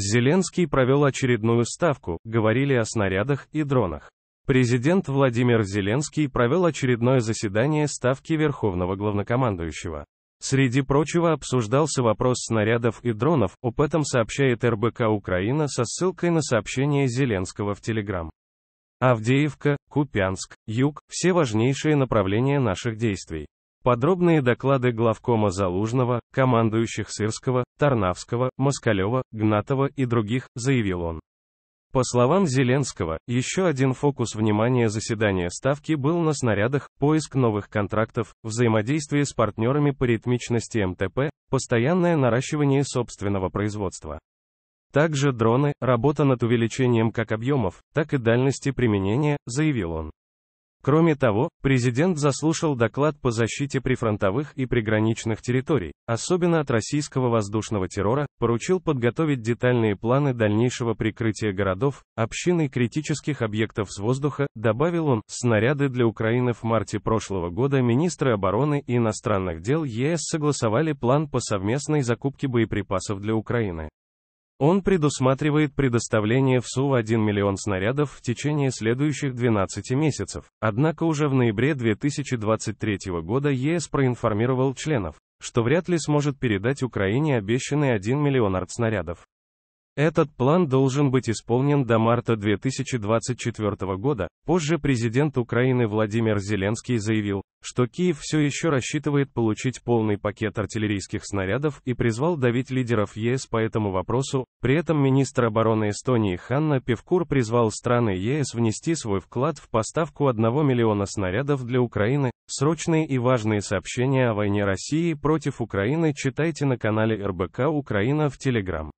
Зеленский провел очередную ставку, говорили о снарядах и дронах. Президент Владимир Зеленский провел очередное заседание ставки Верховного Главнокомандующего. Среди прочего обсуждался вопрос снарядов и дронов, об этом сообщает РБК Украина со ссылкой на сообщение Зеленского в Телеграм. Авдеевка, Купянск, Юг – все важнейшие направления наших действий. Подробные доклады главкома Залужного, командующих Сырского, Тарнавского, Москалева, Гнатова и других, заявил он. По словам Зеленского, еще один фокус внимания заседания Ставки был на снарядах, поиск новых контрактов, взаимодействие с партнерами по ритмичности МТП, постоянное наращивание собственного производства. Также дроны, работа над увеличением как объемов, так и дальности применения, заявил он. Кроме того, президент заслушал доклад по защите прифронтовых и приграничных территорий, особенно от российского воздушного террора, поручил подготовить детальные планы дальнейшего прикрытия городов, общин и критических объектов с воздуха, добавил он, снаряды для Украины в марте прошлого года министры обороны и иностранных дел ЕС согласовали план по совместной закупке боеприпасов для Украины. Он предусматривает предоставление в СУ 1 миллион снарядов в течение следующих 12 месяцев. Однако уже в ноябре 2023 года ЕС проинформировал членов, что вряд ли сможет передать Украине обещанный 1 миллион артснарядов. Этот план должен быть исполнен до марта 2024 года. Позже президент Украины Владимир Зеленский заявил, что Киев все еще рассчитывает получить полный пакет артиллерийских снарядов и призвал давить лидеров ЕС по этому вопросу, при этом министр обороны Эстонии Ханна Певкур призвал страны ЕС внести свой вклад в поставку 1 миллиона снарядов для Украины. Срочные и важные сообщения о войне России против Украины читайте на канале РБК Украина в Телеграм.